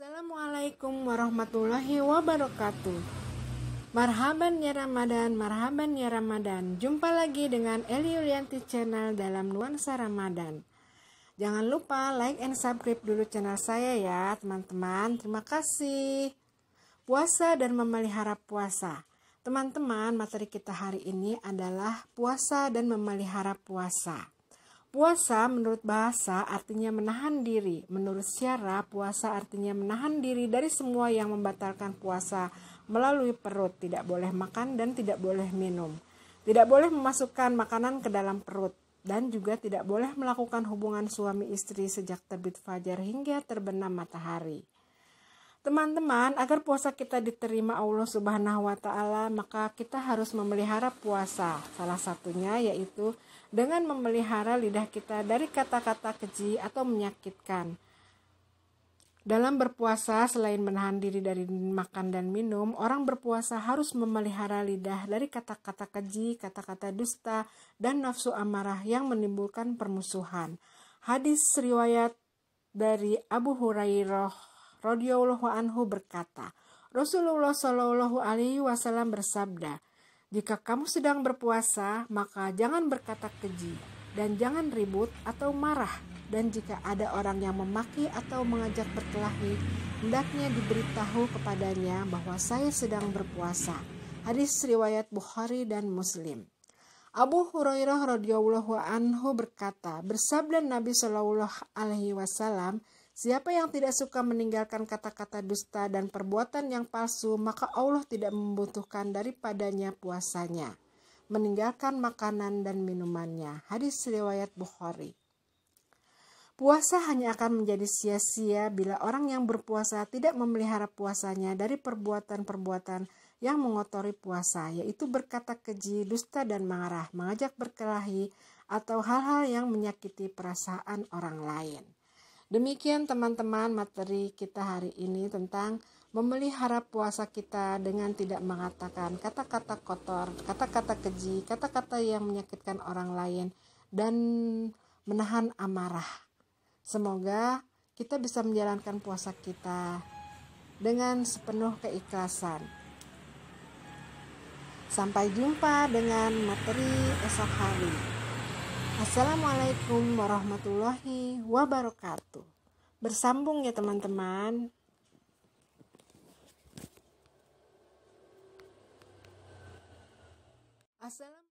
Assalamualaikum warahmatullahi wabarakatuh. Marhaban ya Ramadan, marhaban ya Ramadan. Jumpa lagi dengan Eli Yulianti Channel dalam Nuansa Ramadan. Jangan lupa like and subscribe dulu channel saya ya, teman-teman. Terima kasih. Puasa dan memelihara puasa. Teman-teman, materi kita hari ini adalah puasa dan memelihara puasa. Puasa menurut bahasa artinya menahan diri. Menurut syara, puasa artinya menahan diri dari semua yang membatalkan puasa melalui perut, tidak boleh makan dan tidak boleh minum. Tidak boleh memasukkan makanan ke dalam perut dan juga tidak boleh melakukan hubungan suami istri sejak terbit fajar hingga terbenam matahari. Teman-teman, agar puasa kita diterima Allah Subhanahu wa taala, maka kita harus memelihara puasa. Salah satunya yaitu dengan memelihara lidah kita dari kata-kata keji atau menyakitkan. Dalam berpuasa, selain menahan diri dari makan dan minum, orang berpuasa harus memelihara lidah dari kata-kata keji, kata-kata dusta, dan nafsu amarah yang menimbulkan permusuhan. Hadis riwayat dari Abu Hurairah radhiyallahu anhu berkata, Rasulullah Shallallahu alaihi wasallam bersabda, "Jika kamu sedang berpuasa, maka jangan berkata keji dan jangan ribut atau marah. Dan jika ada orang yang memaki atau mengajak berkelahi, hendaknya diberitahu kepadanya bahwa saya sedang berpuasa." Hadis riwayat Bukhari dan Muslim. Abu Hurairah radhiyallahu anhu berkata, bersabda Nabi Shallallahu alaihi wasallam, Siapa yang tidak suka meninggalkan kata-kata dusta dan perbuatan yang palsu, maka Allah tidak membutuhkan daripadanya puasanya. Meninggalkan makanan dan minumannya. Hadis riwayat Bukhari. Puasa hanya akan menjadi sia-sia bila orang yang berpuasa tidak memelihara puasanya dari perbuatan-perbuatan yang mengotori puasa, yaitu berkata keji, dusta, dan marah, mengajak berkelahi, atau hal-hal yang menyakiti perasaan orang lain. Demikian teman-teman materi kita hari ini tentang memelihara puasa kita dengan tidak mengatakan kata-kata kotor, kata-kata keji, kata-kata yang menyakitkan orang lain dan menahan amarah. Semoga kita bisa menjalankan puasa kita dengan sepenuh keikhlasan. Sampai jumpa dengan materi esok hari. Assalamualaikum warahmatullahi wabarakatuh. Bersambung ya teman-teman. Assalamualaikum.